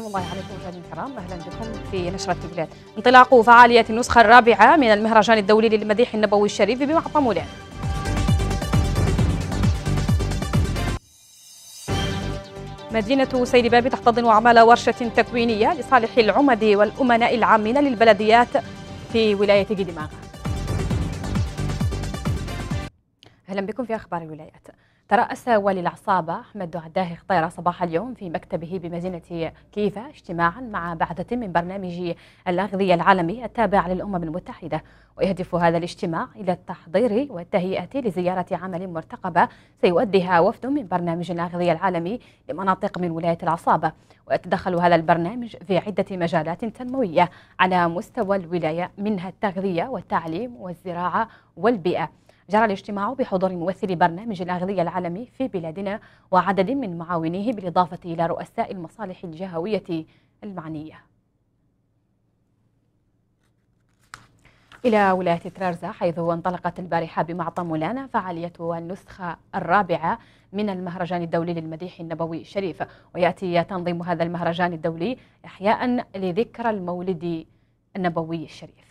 السلام الله عليكم مشاهدينا الكرام اهلا بكم في نشره البلاد انطلاق فعاليه النسخه الرابعه من المهرجان الدولي للمديح النبوي الشريف بمعطى مولان مدينة سيد باب تحتضن أعمال ورشة تكوينية لصالح العمد والأمناء العامين للبلديات في ولاية جدماغ أهلا بكم في أخبار الولايات ترأس والي العصابة أحمد عداه خطيرة صباح اليوم في مكتبه بمدينة كيفا اجتماعا مع بعثة من برنامج الأغذية العالمي التابع للأمم المتحدة ويهدف هذا الاجتماع إلى التحضير والتهيئة لزيارة عمل مرتقبة سيؤديها وفد من برنامج الأغذية العالمي لمناطق من ولاية العصابة ويتدخل هذا البرنامج في عدة مجالات تنموية على مستوى الولاية منها التغذية والتعليم والزراعة والبيئة جرى الاجتماع بحضور ممثل برنامج الأغذية العالمي في بلادنا وعدد من معاونيه بالإضافة إلى رؤساء المصالح الجهوية المعنية إلى ولاية ترارزا حيث انطلقت البارحة بمعطى مولانا فعالية النسخة الرابعة من المهرجان الدولي للمديح النبوي الشريف ويأتي تنظيم هذا المهرجان الدولي إحياء لذكرى المولد النبوي الشريف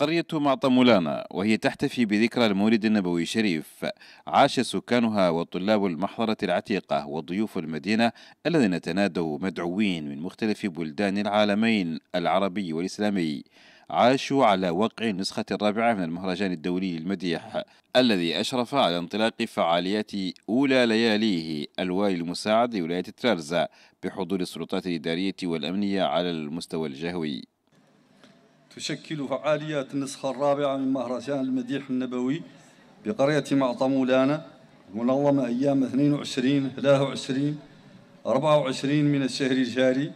قرية معطمولانا وهي تحتفي بذكرى المولد النبوي الشريف عاش سكانها وطلاب المحضرة العتيقة وضيوف المدينة الذين تنادوا مدعوين من مختلف بلدان العالمين العربي والإسلامي عاشوا على وقع النسخة الرابعة من المهرجان الدولي المديح الذي أشرف على انطلاق فعاليات أولى لياليه الوالي المساعد لولاية ترارزا بحضور السلطات الإدارية والأمنية على المستوى الجهوي تشكل فعاليات النسخة الرابعة من مهرجان المديح النبوي بقرية معطى مولانا منظمة أيام 22 23 24 من الشهر الجاري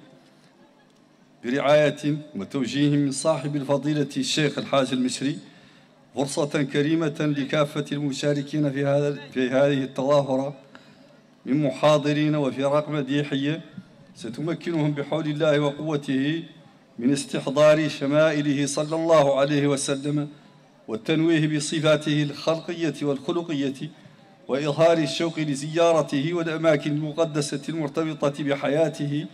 برعاية وتوجيه من صاحب الفضيلة الشيخ الحاج المشري فرصة كريمة لكافة المشاركين في هذا في هذه التظاهرة من محاضرين وفرق مديحية ستمكنهم بحول الله وقوته من استحضار شمائله صلى الله عليه وسلم والتنويه بصفاته الخلقية والخلقية وإظهار الشوق لزيارته والأماكن المقدسة المرتبطة بحياته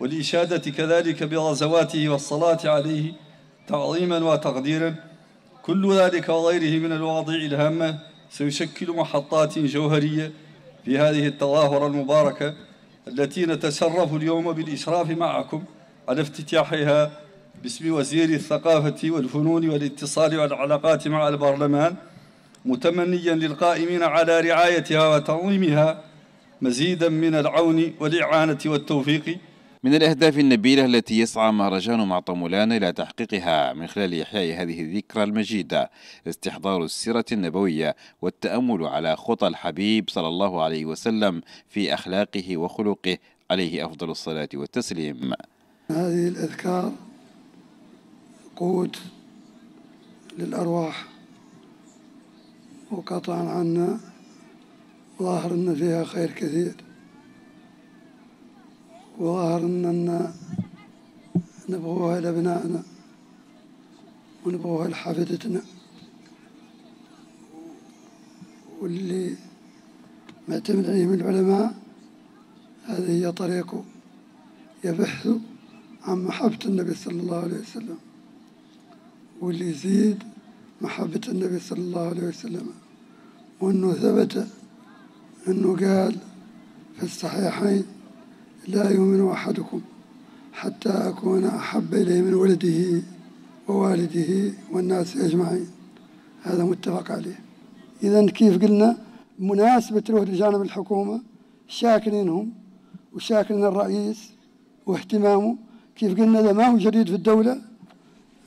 والإشادة كذلك بغزواته والصلاة عليه تعظيما وتقديرا كل ذلك وغيره من الواضع الهامة سيشكل محطات جوهرية في هذه التظاهرة المباركة التي نتشرف اليوم بالإشراف معكم على افتتاحها باسم وزير الثقافة والفنون والاتصال والعلاقات مع البرلمان متمنيا للقائمين على رعايتها وتنظيمها مزيدا من العون والإعانة والتوفيق من الأهداف النبيلة التي يسعى مهرجان معطمولان إلى تحقيقها من خلال إحياء هذه الذكرى المجيدة استحضار السيرة النبوية والتأمل على خطى الحبيب صلى الله عليه وسلم في أخلاقه وخلقه عليه أفضل الصلاة والتسليم هذه الأذكار قوت للأرواح وقطعا عنا ظاهر أن فيها خير كثير وظاهر أننا نبغوها لأبنائنا ونبغوها لحفيدتنا واللي معتمد عليهم العلماء هذه هي طريقه يبحث عن محبة النبي صلى الله عليه وسلم واللي يزيد محبة النبي صلى الله عليه وسلم وأنه ثبت أنه قال في الصحيحين لا يؤمن أحدكم حتى أكون أحب إليه من ولده ووالده والناس أجمعين هذا متفق عليه إذا كيف قلنا مناسبة تروح لجانب الحكومة شاكرينهم وشاكرين الرئيس واهتمامه كيف قلنا هذا ما هو جديد في الدولة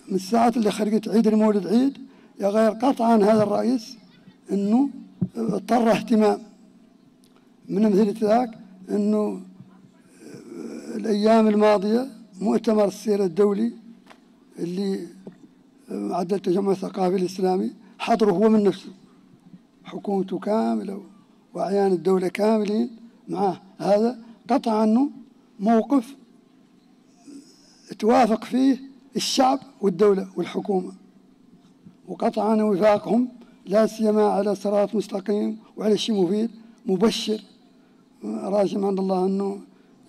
من الساعات اللي خرجت عيد المولد عيد يا غير قطعا هذا الرئيس انه اضطر اهتمام من مثل ذاك انه الايام الماضيه مؤتمر السير الدولي اللي عدل التجمع الثقافي الاسلامي حضره هو من نفسه حكومته كامله واعيان الدوله كاملين معاه هذا قطع عنه موقف توافق فيه الشعب والدولة والحكومة وقطعا وفاقهم لا سيما على صراط مستقيم وعلى شيء مفيد مبشر راجع عند الله أنه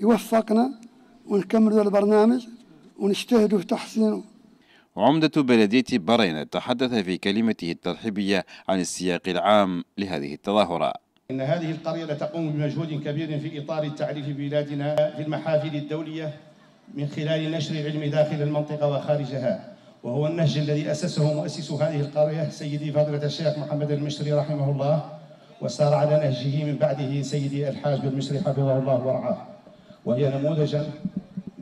يوفقنا ونكمل البرنامج ونجتهدوا في تحسينه عمدة بلدية برينة تحدث في كلمته الترحيبية عن السياق العام لهذه التظاهرة إن هذه القرية تقوم بمجهود كبير في إطار التعريف ببلادنا في المحافل الدولية من خلال نشر العلم داخل المنطقة وخارجها وهو النهج الذي أسسه مؤسس هذه القرية سيدي فضيلة الشيخ محمد المشري رحمه الله وسار على نهجه من بعده سيدي الحاج بن مشري حفظه الله ورعاه وهي نموذجا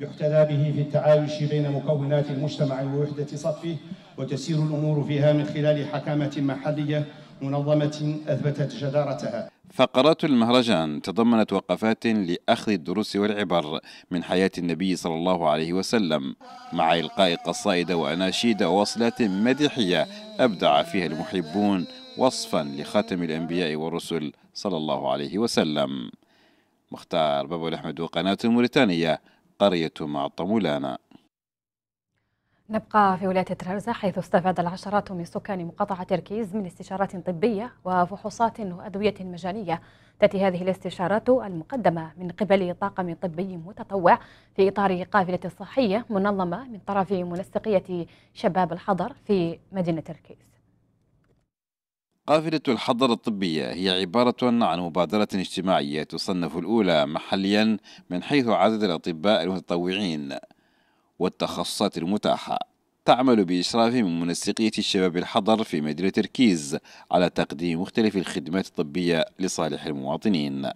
يحتذى به في التعايش بين مكونات المجتمع ووحدة صفه وتسير الأمور فيها من خلال حكامة محلية منظمة أثبتت جدارتها فقرات المهرجان تضمنت وقفات لأخذ الدروس والعبر من حياة النبي صلى الله عليه وسلم مع إلقاء قصائد وأناشيد ووصلات مديحية أبدع فيها المحبون وصفا لخاتم الأنبياء والرسل صلى الله عليه وسلم مختار بابو الأحمد وقناة موريتانية قرية معطمولانا نبقى في ولاية ترارزة حيث استفاد العشرات من سكان مقاطعة تركيز من استشارات طبية وفحوصات وأدوية مجانية تأتي هذه الاستشارات المقدمة من قبل طاقم طبي متطوع في إطار قافلة صحية منظمة من طرف منسقية شباب الحضر في مدينة تركيز قافلة الحضر الطبية هي عبارة عن مبادرة اجتماعية تصنف الأولى محليا من حيث عدد الأطباء المتطوعين والتخصصات المتاحة تعمل بإشراف من منسقية الشباب الحضر في مدينة تركيز على تقديم مختلف الخدمات الطبية لصالح المواطنين أه،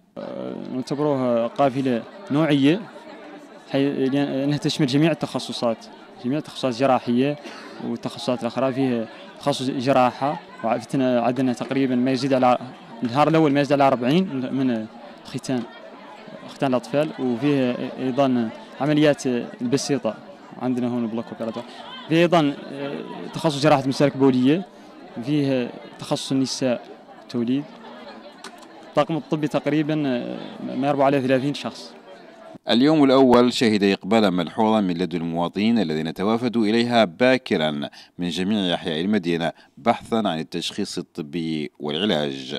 نعتبروها قافلة نوعية لأنها يعني تشمل جميع التخصصات جميع التخصصات الجراحية والتخصصات الأخرى فيها تخصص جراحة وعفتنا عدنا تقريبا ما يزيد على النهار الأول ما يزيد على 40 من ختان ختان الأطفال وفيه أيضا عمليات البسيطة عندنا هون بلوك وكاراتيه في ايضا آه، تخصص جراحه مسالك بوليه فيه آه، تخصص النساء توليد الطاقم الطبي تقريبا آه، ما يربو عليه 30 شخص اليوم الأول شهد إقبالا ملحوظا من لدى المواطنين الذين توافدوا إليها باكرا من جميع أحياء المدينة بحثا عن التشخيص الطبي والعلاج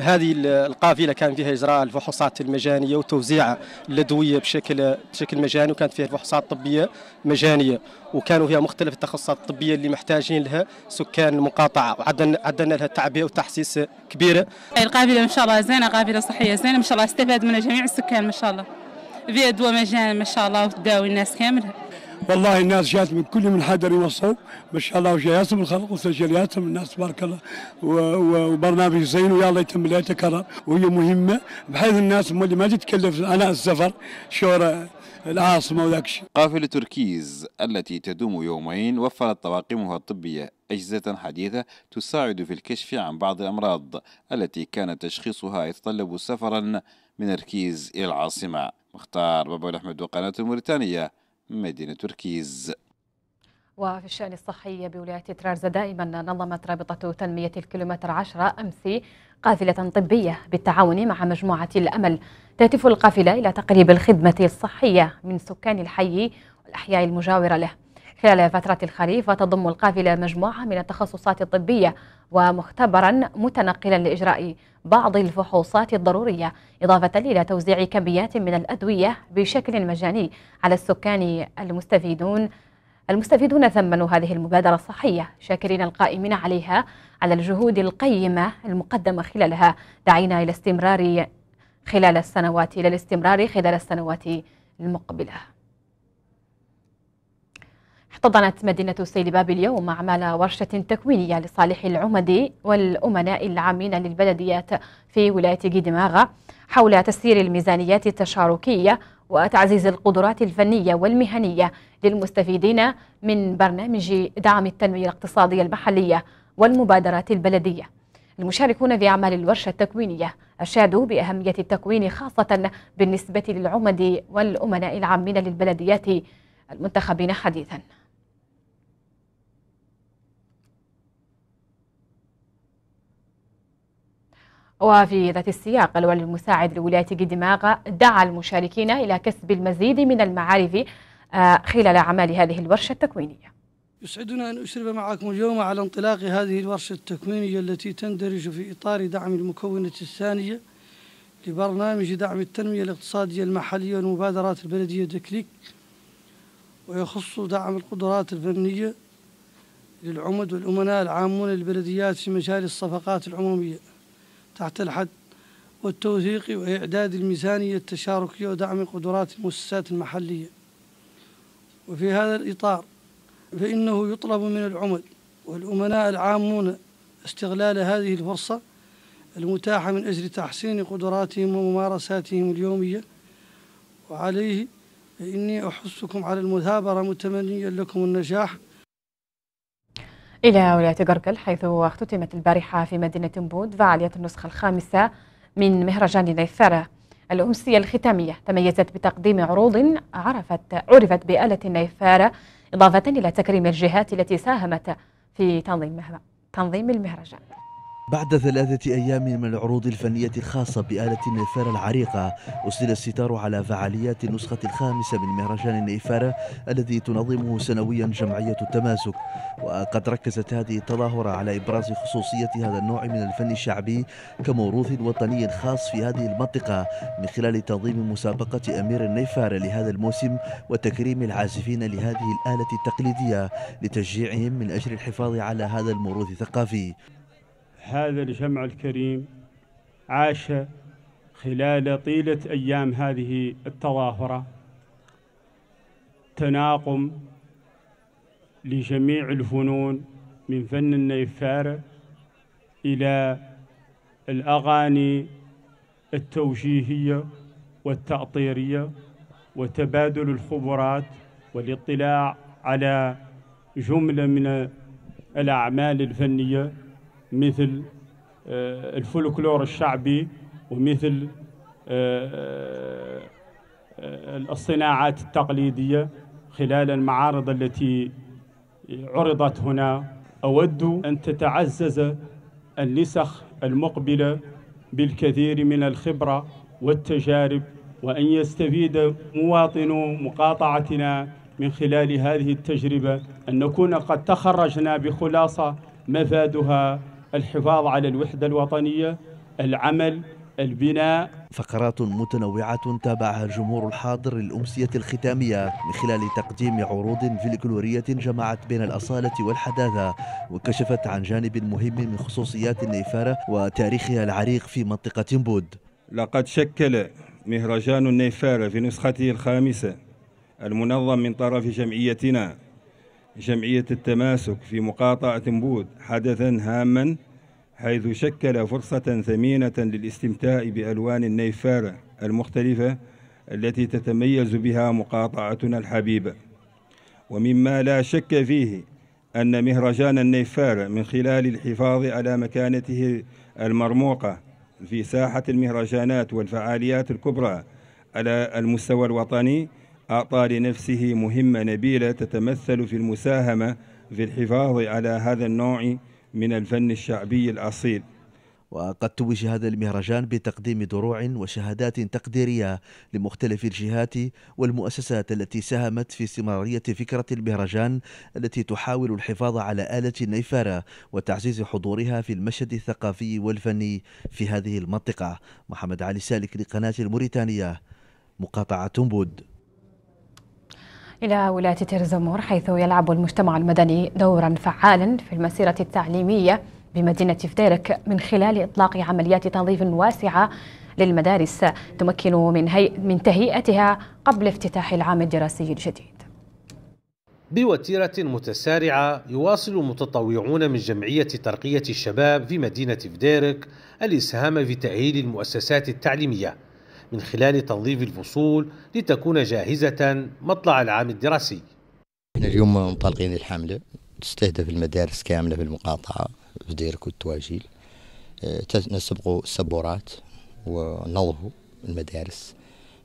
هذه القافله كان فيها اجراء الفحوصات المجانيه وتوزيع الادويه بشكل بشكل مجاني وكانت فيها فحوصات طبيه مجانيه وكانوا فيها مختلف التخصصات الطبيه اللي محتاجين لها سكان المقاطعه وعدنا عدنا لها تعبئه وتحسيس كبيره. القافله ما شاء الله زينه قافله صحيه زينه ما شاء الله استفاد منها جميع السكان ما شاء الله. فيها دواء مجانا ما شاء الله وتداوي الناس كامله. والله الناس جات من كل من حدر وصوب ما شاء الله وجياتهم الخلق وسجلياتهم الناس تبارك الله وبرنامج زين ويا الله يتم لا يتكرر وهي مهمه بحيث الناس اللي ما تتكلف انا السفر شورى العاصمه وذاك الشيء. قافله تركيز التي تدوم يومين وفرت طواقمها الطبيه أجهزة حديثة تساعد في الكشف عن بعض الأمراض التي كان تشخيصها يتطلب سفرا من تركيز إلى العاصمة مختار بابا أحمد وقناة موريتانيا مدينة تركيز وفي الشأن الصحي بولاية ترارزة دائما نظمت رابطة تنمية الكيلومتر 10 أمس قافلة طبية بالتعاون مع مجموعة الأمل تهدف القافلة إلى تقريب الخدمة الصحية من سكان الحي والأحياء المجاورة له خلال فترة الخريف وتضم القافلة مجموعة من التخصصات الطبية ومختبرا متنقلا لإجراء بعض الفحوصات الضرورية إضافة إلى توزيع كميات من الأدوية بشكل مجاني على السكان المستفيدون المستفيدون ثمنوا هذه المبادرة الصحية شاكرين القائمين عليها على الجهود القيمة المقدمة خلالها دعينا إلى استمرار خلال السنوات إلى الاستمرار خلال السنوات المقبله احتضنت مدينة سيلباب اليوم أعمال ورشة تكوينية لصالح العمد والأمناء العامين للبلديات في ولاية قيدماغا حول تسيير الميزانيات التشاركية وتعزيز القدرات الفنية والمهنية للمستفيدين من برنامج دعم التنمية الاقتصادية المحلية والمبادرات البلدية المشاركون في أعمال الورشة التكوينية أشادوا بأهمية التكوين خاصة بالنسبة للعمد والأمناء العامين للبلديات المنتخبين حديثاً وفي ذات السياق الولي المساعد لولاية قدماغة دعا المشاركين إلى كسب المزيد من المعارف آه، خلال أعمال هذه الورشة التكوينية يسعدنا أن أشرف معكم اليوم على انطلاق هذه الورشة التكوينية التي تندرج في إطار دعم المكونة الثانية لبرنامج دعم التنمية الاقتصادية المحلية والمبادرات البلدية دكليك ويخص دعم القدرات الفنية للعمد والأمناء العامون للبلديات في مجال الصفقات العمومية تحت الحد والتوثيق وإعداد الميزانية التشاركية ودعم قدرات المؤسسات المحلية وفي هذا الإطار فإنه يطلب من العمل والأمناء العامون استغلال هذه الفرصة المتاحة من أجل تحسين قدراتهم وممارساتهم اليومية وعليه فإني أحثكم على المثابرة متمنيا لكم النجاح إلى ولاية قرقل حيث اختتمت البارحة في مدينة بود فعالية النسخة الخامسة من مهرجان نيثارة الأمسية الختامية تميزت بتقديم عروض عرفت عرفت بآلة نيفارة إضافة إلى تكريم الجهات التي ساهمت في تنظيم تنظيم المهرجان بعد ثلاثة أيام من العروض الفنية الخاصة بآلة النيفارة العريقة أسدل الستار على فعاليات النسخة الخامسة من مهرجان النيفارة الذي تنظمه سنويا جمعية التماسك وقد ركزت هذه التظاهرة على إبراز خصوصية هذا النوع من الفن الشعبي كموروث وطني خاص في هذه المنطقة من خلال تنظيم مسابقة أمير النيفارة لهذا الموسم وتكريم العازفين لهذه الآلة التقليدية لتشجيعهم من أجل الحفاظ على هذا الموروث الثقافي هذا الجمع الكريم عاش خلال طيلة أيام هذه التظاهرة تناقم لجميع الفنون من فن النيفار إلى الأغاني التوجيهية والتأطيرية وتبادل الخبرات والاطلاع على جملة من الأعمال الفنية مثل آه، الفولكلور الشعبي ومثل آه، آه، الصناعات التقليدية خلال المعارض التي عرضت هنا أود أن تتعزز النسخ المقبلة بالكثير من الخبرة والتجارب وأن يستفيد مواطنو مقاطعتنا من خلال هذه التجربة أن نكون قد تخرجنا بخلاصة مفادها الحفاظ على الوحدة الوطنية العمل البناء فقرات متنوعة تابعها الجمهور الحاضر للأمسية الختامية من خلال تقديم عروض فلكلورية جمعت بين الأصالة والحداثة وكشفت عن جانب مهم من خصوصيات النيفارة وتاريخها العريق في منطقة بود لقد شكل مهرجان النيفارة في نسخته الخامسة المنظم من طرف جمعيتنا جمعية التماسك في مقاطعة بود حدثا هاما حيث شكل فرصة ثمينة للاستمتاع بألوان النيفار المختلفة التي تتميز بها مقاطعتنا الحبيبة ومما لا شك فيه أن مهرجان النيفار من خلال الحفاظ على مكانته المرموقة في ساحة المهرجانات والفعاليات الكبرى على المستوى الوطني أعطى لنفسه مهمة نبيلة تتمثل في المساهمة في الحفاظ على هذا النوع من الفن الشعبي الأصيل وقد توج هذا المهرجان بتقديم دروع وشهادات تقديرية لمختلف الجهات والمؤسسات التي ساهمت في استمرارية فكرة المهرجان التي تحاول الحفاظ على آلة النيفارة وتعزيز حضورها في المشهد الثقافي والفني في هذه المنطقة محمد علي سالك لقناة الموريتانية مقاطعة تنبود إلى ولاية ترزمور حيث يلعب المجتمع المدني دورا فعالا في المسيرة التعليمية بمدينة فديرك من خلال إطلاق عمليات تنظيف واسعة للمدارس تمكن من, هي... من تهيئتها قبل افتتاح العام الدراسي الجديد بوتيرة متسارعة يواصل متطوعون من جمعية ترقية الشباب في مدينة فديرك الإسهام في تأهيل المؤسسات التعليمية من خلال تنظيف الفصول لتكون جاهزة مطلع العام الدراسي احنا اليوم منطلقين الحملة تستهدف المدارس كاملة في المقاطعة في ديرك والتواجيل آه، نسبق السبورات ونظف المدارس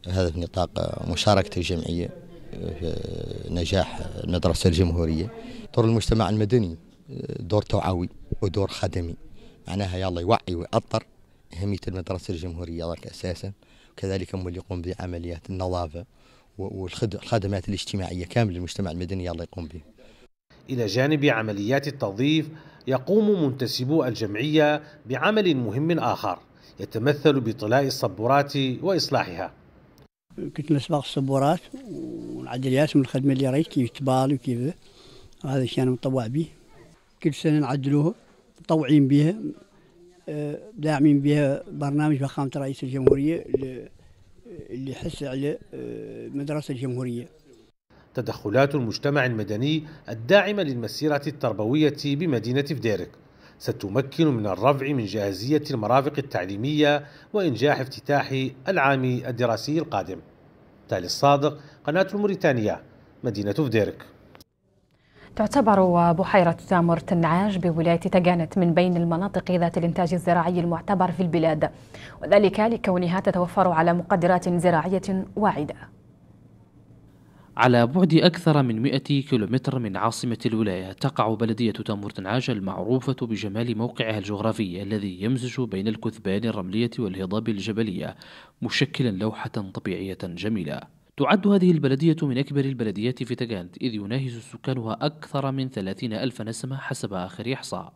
هذا في نطاق مشاركة الجمعية في آه، نجاح المدرسة الجمهورية دور المجتمع المدني آه، دور توعوي ودور خدمي معناها يلا يوعي ويأطر أهمية المدرسة الجمهورية أساسا وكذلك هم اللي يقوم بعمليات النظافة والخدمات الاجتماعية كاملة للمجتمع المدني الله يقوم به إلى جانب عمليات التنظيف يقوم منتسبو الجمعية بعمل مهم آخر يتمثل بطلاء الصبورات وإصلاحها كنت نصبغ الصبورات ونعدل من الخدمة اللي رايت كيف تبال وكيف هذا الشيء أنا مطوع به كل سنة نعدلوه مطوعين بها داعمين بها برنامج فخامة رئيس الجمهورية اللي حس على المدرسة آه، الجمهورية تدخلات المجتمع المدني الداعمة للمسيرة التربوية بمدينة فديرك ستمكن من الرفع من جاهزية المرافق التعليمية وإنجاح افتتاح العام الدراسي القادم تالي الصادق قناة الموريتانية مدينة فديرك تعتبر بحيرة تامر تنعاج بولاية تجانت من بين المناطق ذات الإنتاج الزراعي المعتبر في البلاد وذلك لكونها تتوفر على مقدرات زراعية واعدة على بعد أكثر من 100 كيلومتر من عاصمة الولاية تقع بلدية تامور تنعاج المعروفة بجمال موقعها الجغرافي الذي يمزج بين الكثبان الرملية والهضاب الجبلية مشكلا لوحة طبيعية جميلة تعد هذه البلدية من أكبر البلديات في تاجانت إذ يناهز سكانها أكثر من ثلاثين ألف نسمة حسب آخر إحصاء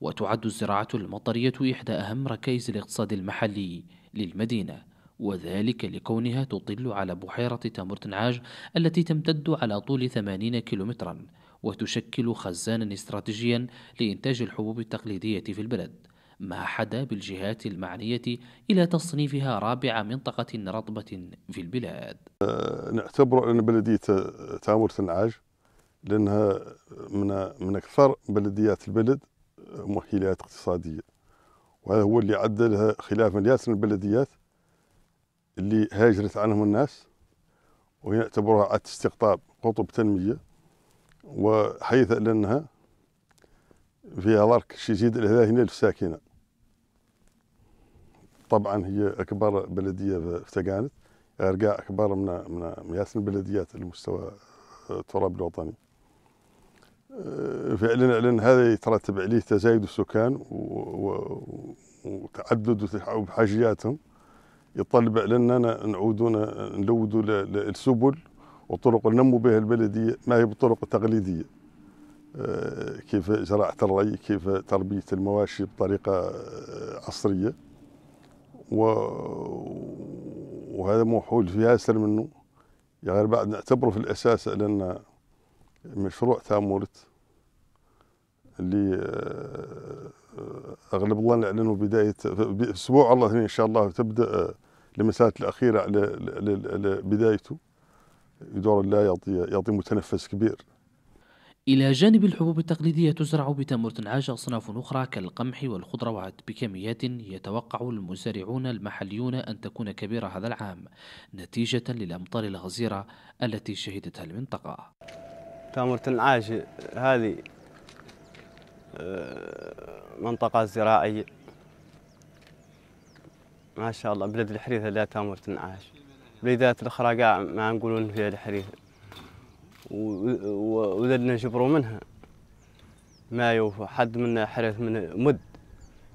وتعد الزراعة المطرية إحدى أهم ركائز الاقتصاد المحلي للمدينة وذلك لكونها تطل على بحيرة تامرتنعاج التي تمتد على طول 80 كيلومترا وتشكل خزانا استراتيجيا لإنتاج الحبوب التقليدية في البلد ما حدا بالجهات المعنية إلى تصنيفها رابع منطقة رطبة في البلاد أه، نعتبر أن بلدية تامور تنعاج لأنها من, من أكثر بلديات البلد أه، مؤهلات اقتصادية وهذا هو اللي عدلها خلافا لياسر البلديات اللي هاجرت عنهم الناس ويعتبرها عد استقطاب قطب تنمية وحيث أنها فيها ضرك شي الهذا هنا الساكنه طبعا هي اكبر بلديه في تقانت ارقاء اكبر من من ياسن البلديات المستوى التراب الوطني أه، فعلا لان هذا يترتب عليه تزايد السكان وتعدد حاجياتهم يطلب علنا نعودوا نلودوا السبل وطرق ننمو بها البلديه ما هي بالطرق التقليديه أه، كيف زراعه الري كيف تربيه المواشي بطريقه أه، عصريه وهذا موحول في ياسر منه يعني بعد نعتبره في الأساس لأن مشروع تامورت اللي آه، أغلب الله أعلنه بداية أسبوع الله إن شاء الله تبدأ آه، لمسات الأخيرة على بدايته يدور الله يعطي يعطي متنفس كبير إلى جانب الحبوب التقليدية تزرع بتمر تنعاش أصناف أخرى كالقمح والخضروات بكميات يتوقع المزارعون المحليون أن تكون كبيرة هذا العام نتيجة للأمطار الغزيرة التي شهدتها المنطقة تمر تنعاش هذه آه، منطقة زراعية ما شاء الله بلد الحريثة لا تمر تنعاش بلدات الأخرى قاع ما نقولون فيها الحريثة وزدنا نجبروا منها ما يوفى حد منا حرث من مد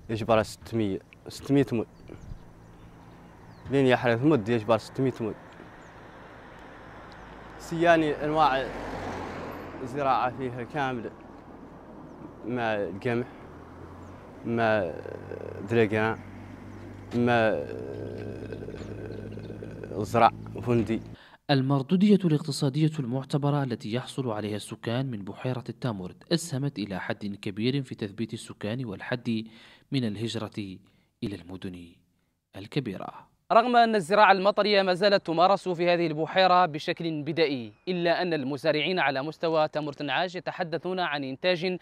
يجبر 600 600 مد لين يحرث مد يجبر 600 مد سياني انواع الزراعه فيها كامله ما القمح ما دريقان ما الزرع فندي المردودية الاقتصادية المعتبرة التي يحصل عليها السكان من بحيرة التامورد أسهمت إلى حد كبير في تثبيت السكان والحد من الهجرة إلى المدن الكبيرة رغم أن الزراعة المطرية ما زالت تمارس في هذه البحيرة بشكل بدائي إلا أن المزارعين على مستوى تمر تنعاج يتحدثون عن إنتاج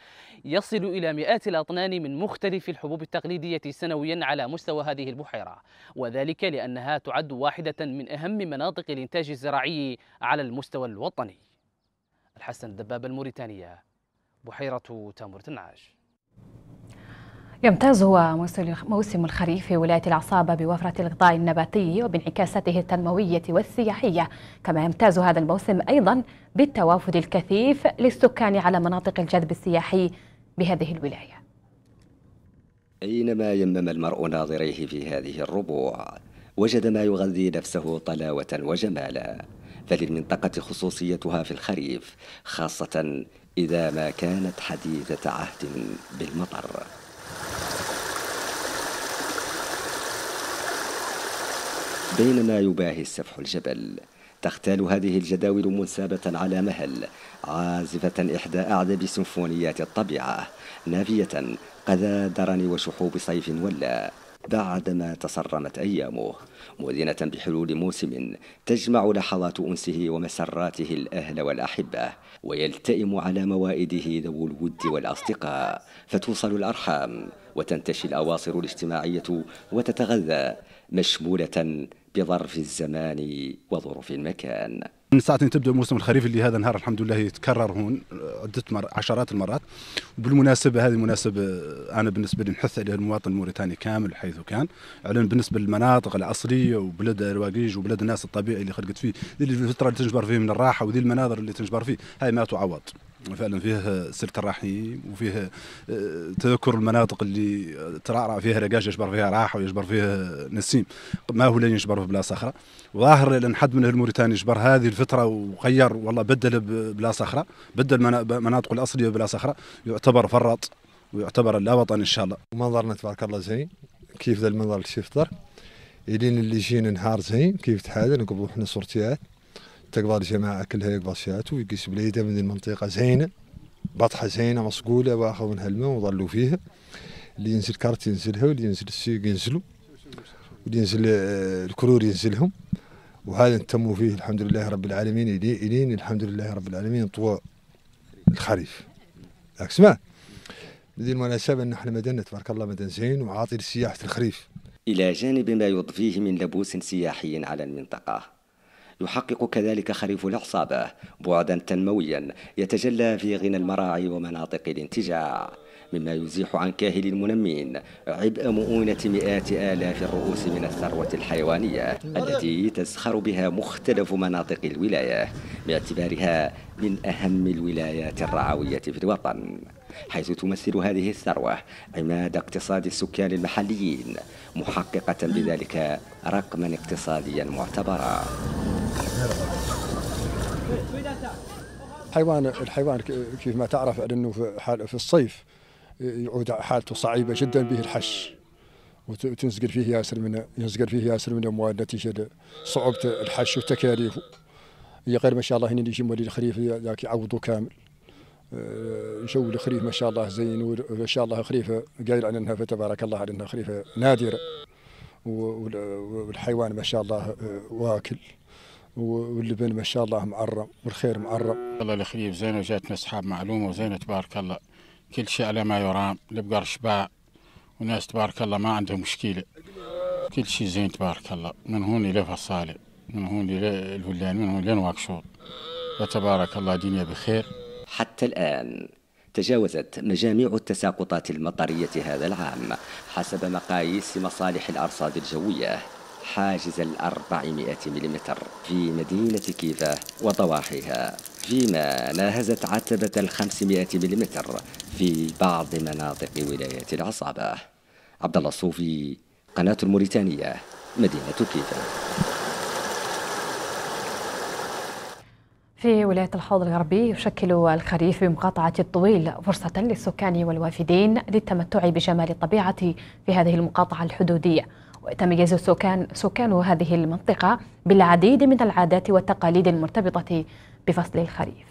يصل إلى مئات الأطنان من مختلف الحبوب التقليدية سنويا على مستوى هذه البحيرة وذلك لأنها تعد واحدة من أهم مناطق الإنتاج الزراعي على المستوى الوطني الحسن الدباب الموريتانية بحيرة تمر تنعاج يمتاز هو موسم الخريف في ولاية العصابة بوفرة الغطاء النباتي وبانعكاساته التنموية والسياحية كما يمتاز هذا الموسم أيضا بالتوافد الكثيف للسكان على مناطق الجذب السياحي بهذه الولاية أينما يمم المرء ناظريه في هذه الربوع وجد ما يغذي نفسه طلاوة وجمالا فللمنطقة خصوصيتها في الخريف خاصة إذا ما كانت حديثة عهد بالمطر بينما يباهي السفح الجبل تختال هذه الجداول منسابة على مهل عازفة إحدى أعذب سيمفونيات الطبيعة نافية قذا درن وشحوب صيف ولا بعدما تصرمت أيامه مؤذنة بحلول موسم تجمع لحظات أنسه ومسراته الأهل والأحبة ويلتئم على موائده ذو الود والأصدقاء فتوصل الأرحام وتنتشي الأواصر الاجتماعية وتتغذى مشمولة بظرف الزمان وظروف المكان من ساعة تبدا موسم الخريف اللي هذا النهار الحمد لله يتكرر هون عدة مر... عشرات المرات وبالمناسبة هذه مناسبة أنا بالنسبة لي نحث عليها المواطن الموريتاني كامل حيث كان على بالنسبة للمناطق الأصلية وبلاد الواقيج وبلاد الناس الطبيعي اللي خلقت فيه ذي الفترة اللي تنجبر فيه من الراحة وذي المناظر اللي تنجبر فيه هاي ما تعوض فعلا فيه سلك الرحيم وفيه آه، تذكر المناطق اللي ترعرع فيها رقاش يجبر فيها راحه ويجبر فيها نسيم ما هو لين يجبر في بلاصه اخرى ظاهر لان حد من الموريتاني يجبر هذه الفتره وغير والله بدل بلاصه اخرى بدل مناطقه الاصليه بلاصه اخرى يعتبر فرط ويعتبر لا وطن ان شاء الله منظرنا تبارك الله زين كيف ذا المنظر اللي شفته الين اللي جينا نهار زين كيف تحاذر نقبلوا احنا صورتيات تقبل الجماعة كلها يقبل شات ويقيس بليدة من المنطقة زينة بطحة زينة مصقولة واخذوا منها الماء وظلوا فيها اللي ينزل كارت ينزلها واللي ينزل السيق ينزلوا واللي ينزل آه، الكرور ينزلهم وهذا نتموا فيه الحمد لله رب العالمين الين الحمد لله رب العالمين طوى الخريف لك سمع بهذه المناسبة أن احنا مدنة تبارك الله مدن زين وعاطي لسياحة الخريف إلى جانب ما يضفيه من لبوس سياحي على المنطقة يحقق كذلك خريف العصابة بعدا تنمويا يتجلى في غنى المراعي ومناطق الانتجاع مما يزيح عن كاهل المنمين عبء مؤونة مئات آلاف الرؤوس من الثروة الحيوانية التي تزخر بها مختلف مناطق الولاية باعتبارها من أهم الولايات الرعوية في الوطن حيث تمثل هذه الثروة عماد اقتصاد السكان المحليين محققة بذلك رقما اقتصاديا معتبرا حيوان الحيوان كيف ما تعرف انه في, في الصيف يعود حالته صعيبه جدا به الحش وتنزقر فيه ياسر من ينزقر فيه ياسر من الاموال نتيجه صعوبه الحش وتكاليفه غير ما شاء الله هنا يجي مولي الخريف ذاك يعوضه كامل آه، جو الخريف ما شاء الله زين وما شاء الله خريفه قايل عن انها فتبارك الله على انها خريفه نادره والحيوان ما شاء الله آه، واكل واللبن ما شاء الله معرم والخير معرم الله يخليك زينه وجاتنا اصحاب معلومه وزينه تبارك الله كل شيء على ما يرام البقر شباع وناس تبارك الله ما عندهم مشكله كل شيء زين تبارك الله من هون الى فصاله من هون الى الهلان من هون لنواكشوط وتبارك الله الدنيا بخير حتى الان تجاوزت مجاميع التساقطات المطريه هذا العام حسب مقاييس مصالح الارصاد الجويه حاجز الأربعمائة ملم في مدينة كيفا وضواحيها فيما ناهزت عتبة الخمسمائة ملم في بعض مناطق ولاية العصابة عبد الله الصوفي قناة الموريتانية مدينة كيفا في ولاية الحوض الغربي يشكل الخريف بمقاطعة الطويل فرصة للسكان والوافدين للتمتع بجمال الطبيعة في هذه المقاطعة الحدودية تميز سكان سكان هذه المنطقة بالعديد من العادات والتقاليد المرتبطة بفصل الخريف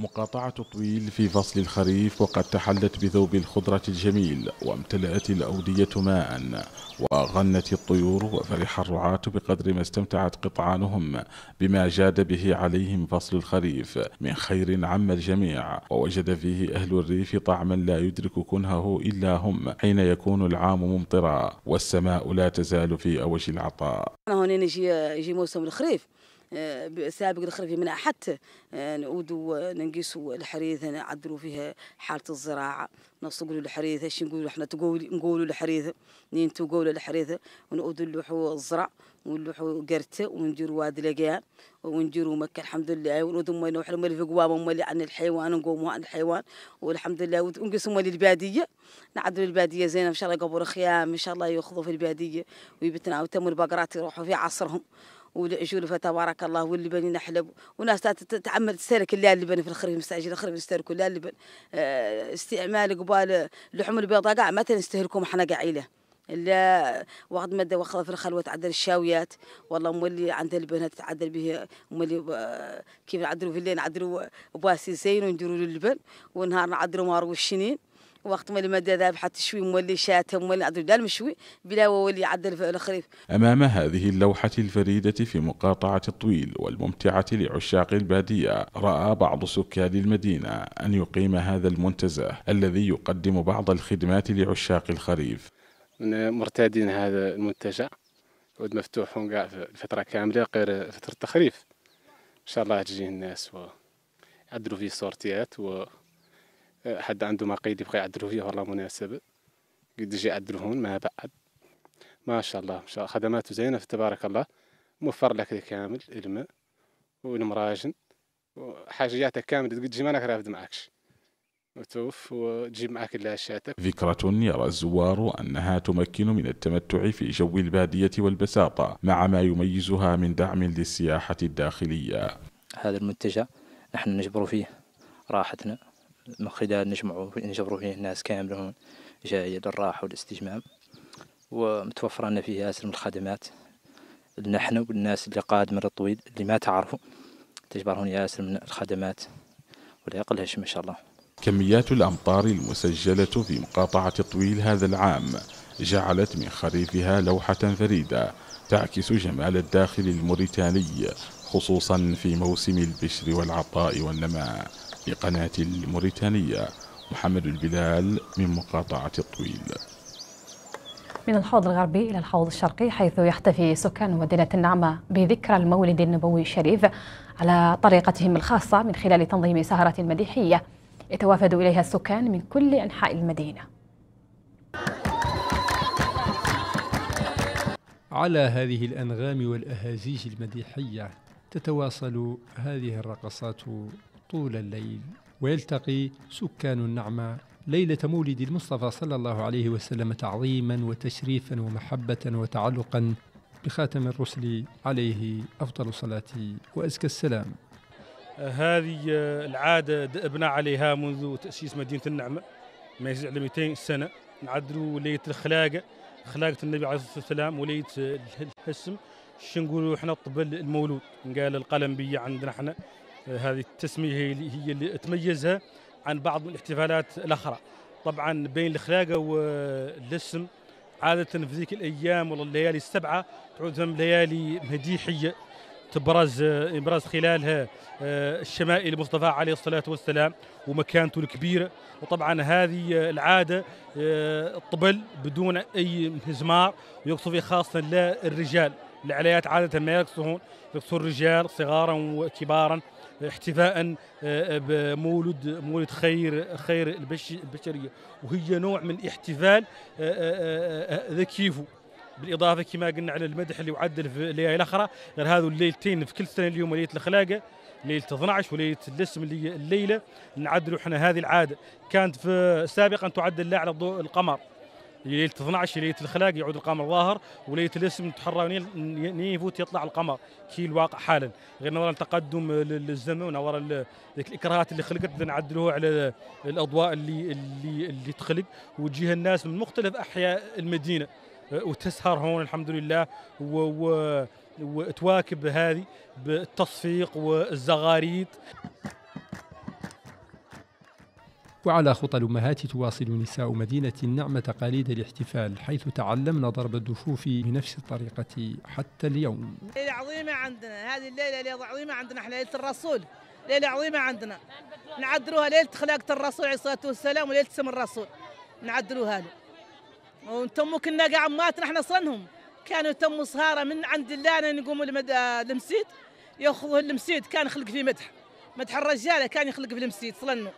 مقاطعة طويل في فصل الخريف وقد تحلت بذوب الخضرة الجميل وامتلأت الأودية ماء وغنت الطيور وفرح الرعاة بقدر ما استمتعت قطعانهم بما جاد به عليهم فصل الخريف من خير عم الجميع ووجد فيه أهل الريف طعما لا يدرك كنهه إلا هم حين يكون العام ممطرا والسماء لا تزال في أوج العطاء هنا يجي يجي موسم الخريف سابق الخريف من حتى آه، نعودوا ننقصوا الحريث نعدلوا فيها حالة الزراعة نصقلوا الحريث اش نقولوا احنا تقول نقولوا الحريث نين تقولوا الحريث ونعودوا نلوحوا الزرع ونلوحوا قرته ونديروا واد لقيان ونديروا مكة الحمد لله ونودوا ما نوحلوا مال في قوام ومالي عن الحيوان ونقوموا عن الحيوان والحمد لله ونقسموا للباديه البادية نعدلوا البادية زينة ان شاء الله قبر خيام ان شاء الله ياخذوا في البادية ويبتنا وتمر البقرات يروحوا في عصرهم وشوف تبارك الله واللبن نحلب وناس تعمل تستهلك اللي اللبن في الخريف مستعجل الخريف يستهلكوا اللي اللبن آه، استعمال قبال لحوم البيضاء قاع ما نستهلكهم احنا قاعيله الا واخد ماده واخذ في الخلوه تعدل الشاويات والله مولي عند البنات تعدل به مولي آه، كيف نعدلوا في الليل نعدلوا زين ونديروا اللبن ونهار نعدلوا مارو الشنين وقت مولي ما ذهب حتى شوي مولي شاتم مولي عدل دال مشوي بلا ولي عدل الخريف أمام هذه اللوحة الفريدة في مقاطعة الطويل والممتعة لعشاق البادية رأى بعض سكان المدينة أن يقيم هذا المنتزه الذي يقدم بعض الخدمات لعشاق الخريف مرتادين هذا المنتجع ود مفتوح كاع فترة كاملة غير فترة التخريف إن شاء الله تجي الناس وعدلوا فيه صورتيات و حد عنده مقيد يبغى يعدلو فيه والله مناسب قديش هون ما بعد ما شاء الله ما شاء الله خدماته زينة تبارك الله موفر لك كامل الماء والمراجن وحاجياتك كاملة تجي مالك رافد معكش وتوف وتجيب معك اللاشاتك فكرة يرى الزوار أنها تمكن من التمتع في جو البادية والبساطة مع ما يميزها من دعم للسياحة الداخلية هذا المنتجع نحن نجبر فيه راحتنا خلال نجمعو نجبرو فيه الناس كاملهم جاية للراحة والاستجمام ومتوفر لنا فيه ياسر من الخدمات نحن والناس اللي قادمة للطويل اللي ما تعرفوا تجبرهم ياسر من الخدمات ولا يقل ما شاء الله كميات الأمطار المسجلة في مقاطعة الطويل هذا العام جعلت من خريفها لوحة فريدة تعكس جمال الداخل الموريتاني خصوصا في موسم البشر والعطاء والنماء لقناة الموريتانية محمد البلال من مقاطعة الطويل من الحوض الغربي إلى الحوض الشرقي حيث يحتفي سكان مدينة النعمة بذكرى المولد النبوي الشريف على طريقتهم الخاصة من خلال تنظيم سهرة مديحية يتوافد إليها السكان من كل أنحاء المدينة على هذه الأنغام والأهازيج المديحية تتواصل هذه الرقصات طول الليل ويلتقي سكان النعمة ليلة مولد المصطفى صلى الله عليه وسلم تعظيما وتشريفا ومحبة وتعلقا بخاتم الرسل عليه أفضل الصلاة وأزكى السلام هذه العادة دأبنا عليها منذ تأسيس مدينة النعمة ما يزيد على 200 سنة نعدلوا ليلة الخلاقة خلاقة النبي عليه الصلاة والسلام وليلة الاسم شنقولوا احنا طبل المولود قال القلم بي عندنا احنا هذه التسميه هي اللي تميزها عن بعض الاحتفالات الاخرى طبعا بين الخلاقه والاسم عاده في ذيك الايام والليالي الليالي السبعه تعود فهم ليالي مديحيه تبرز ابراز خلالها آه، الشمائل المصطفى عليه الصلاه والسلام ومكانته الكبيره وطبعا هذه العاده آه، الطبل بدون اي مزمار ويقصد فيه خاصه للرجال الرجال العليات عاده ما هون يرقصون الرجال صغارا وكبارا احتفاء آه، آه، بمولد مولد خير خير البشريه وهي نوع من الاحتفال آه، ذكيف بالاضافه كما قلنا على المدح اللي يعدل في الليالي الاخرى غير هذو الليلتين في كل سنه اليوم ليله الخلاقه ليله 12 وليله الاسم اللي الليله نعدلوا احنا هذه العاده كانت في سابقا تعدل لا على ضوء القمر ليله 12 ليله الخلاق يعود القمر ظاهر وليله الاسم تحرى نيفوت يطلع القمر كي الواقع حالا غير نظرا تقدم الزمن ونظرا الاكراهات اللي خلقت نعدلوها على الاضواء اللي اللي اللي تخلق وتجيها الناس من مختلف احياء المدينه أه، وتسهر هون الحمد لله و, و وتواكب هذه بالتصفيق والزغاريد وعلى خطى الأمهات تواصل نساء مدينة النعمة تقاليد الاحتفال حيث تعلمنا ضرب الدفوف بنفس الطريقة حتى اليوم ليلة عظيمة عندنا هذه الليلة ليلة عظيمة عندنا احنا ليلة الرسول ليلة عظيمة عندنا نعدلوها ليلة خلاقة الرسول عليه الصلاة والسلام وليلة سم الرسول نعدلوها له وانتم كنا قاع ماتنا احنا صنهم كانوا تموا صهارة من عند الله نقوموا المسيد ياخذوا المسيد كان خلق فيه مدح مدح الرجاله كان يخلق في المسيد صلنوا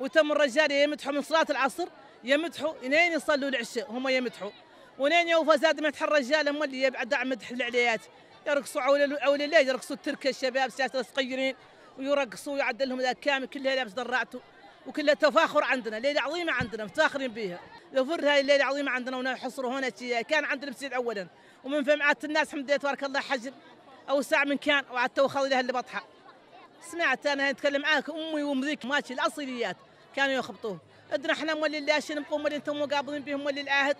وتم الرجال يمدحوا من صلاه العصر يمدحوا لين يصلوا العشاء هم يمدحوا ولين يوفى زاد مدح الرجال هم اللي يبعد عن مدح العليات يرقصوا اول الليل يرقصوا التركه الشباب سياسه صغيرين ويرقصوا ويعدلهم لهم كامل كلها لابس دراعته وكلها تفاخر عندنا ليله عظيمه عندنا مفتخرين بها فر هاي الليله عظيمه عندنا ونحصروا هنا كان عندنا بسيد اولا ومن فمعات الناس الحمد لله تبارك الله حجر اوسع من كان تو وخذ لها اللي بطحه سمعت انا نتكلم معاك امي ومذيك ماشي الاصليات كانوا يخبطوه ادنا احنا مولي اللي نبقوا مولي انتم مقابلين بهم مولي العهد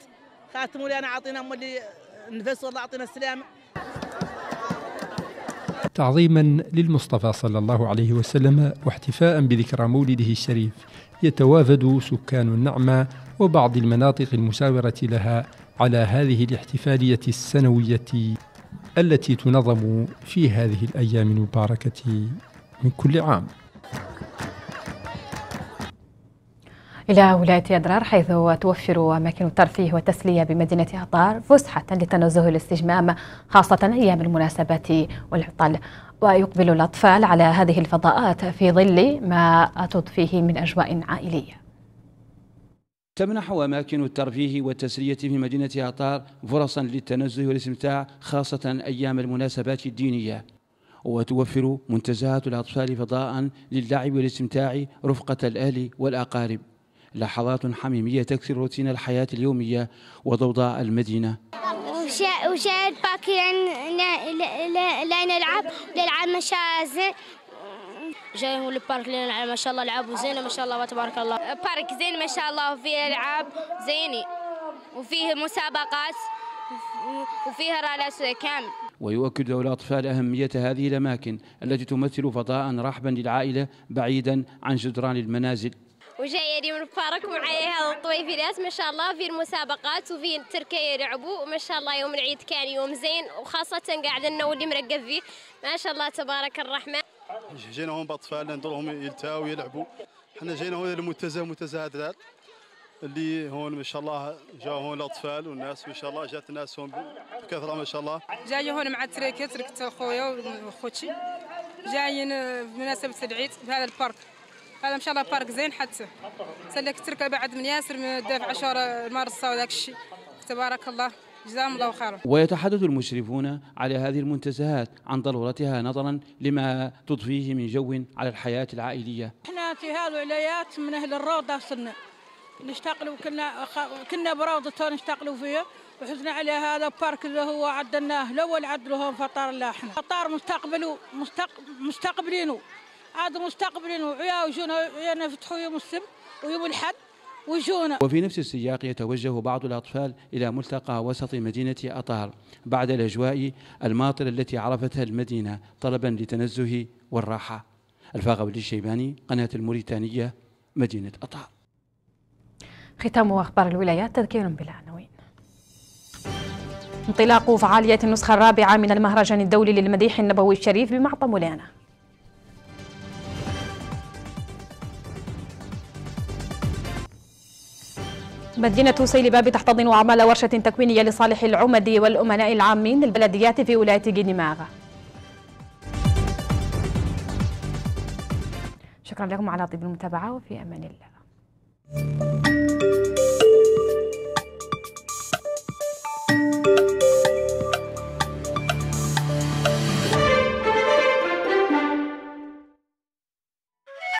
خاتم انا اعطينا مولي نفس والله عطينا السلام تعظيما للمصطفى صلى الله عليه وسلم واحتفاء بذكرى مولده الشريف يتوافد سكان النعمة وبعض المناطق المساورة لها على هذه الاحتفالية السنوية التي تنظم في هذه الأيام المباركة من كل عام إلى ولاية أدرار حيث توفر أماكن الترفيه والتسلية بمدينة أطار فسحة لتنزه الاستجمام خاصة أيام المناسبات والعطل ويقبل الأطفال على هذه الفضاءات في ظل ما تضفيه من أجواء عائلية تمنح أماكن الترفيه والتسلية في مدينة أطار فرصا للتنزه والاستمتاع خاصة أيام المناسبات الدينية وتوفر منتزهات الأطفال فضاء للعب والاستمتاع رفقة الأهل والأقارب لحظات حميمية تكسر روتين الحياة اليومية وضوضاء المدينة وشاهد باكي لا نلعب نلعب مشازن جايين للبارك لنلعب ما شاء الله العاب زينه ما شاء الله وتبارك الله بارك زين ما شاء الله وفيه العاب زينه وفيه مسابقات وفيه رالاس كامل ويؤكد الأطفال أهمية هذه الأماكن التي تمثل فضاء رحبا للعائلة بعيدا عن جدران المنازل وجاية اليوم مبارك معايا هذا الطويفيلات ما شاء الله في المسابقات وفي التركية يلعبوا وما شاء الله يوم العيد كان يوم زين وخاصة قاعد لنا اللي مرقب فيه ما شاء الله تبارك الرحمن جينا هون بأطفالنا ندورهم يلتاو يلعبوا حنا جينا هون للمتزه متزه هذا اللي هون ما شاء الله جاوا هون الاطفال والناس ما شاء الله جات الناس هون بكثره ما شاء الله جاي هون مع تريكه تركت خويا وخوتي جايين بمناسبه العيد في هذا البارك هذا ما شاء الله بارك زين حتى سلك تركه بعد من ياسر من دافع شهر المارسه وذاك الشيء تبارك الله جزاهم الله خيرا ويتحدث المشرفون على هذه المنتزهات عن ضرورتها نظرا لما تضفيه من جو على الحياة العائلية احنا في هذه من أهل الروضة صرنا نشتاق له كنا كنا تو نشتاق له فيه وحزنا على هذا البارك اللي هو عدلناه الاول عدلوه فطار احنا فطار مستقبله مستقبلينه عاد مستقبلينه ويا وجونا يعني نفتحوا يوم السبت ويوم الاحد وجونا وفي نفس السياق يتوجه بعض الأطفال إلى ملتقى وسط مدينة أطهر بعد الأجواء الماطرة التي عرفتها المدينة طلبا للتنزه والراحة الفاغب الشيباني قناة الموريتانية مدينة أطهر ختام أخبار الولايات تذكير بالعناوين انطلاق فعالية النسخة الرابعة من المهرجان الدولي للمديح النبوي الشريف بمعطى مولانا مدينة سيل باب تحتضن أعمال ورشة تكوينية لصالح العمد والأمناء العامين للبلديات في ولاية جنيماغ شكرا لكم على طيب المتابعة وفي أمان الله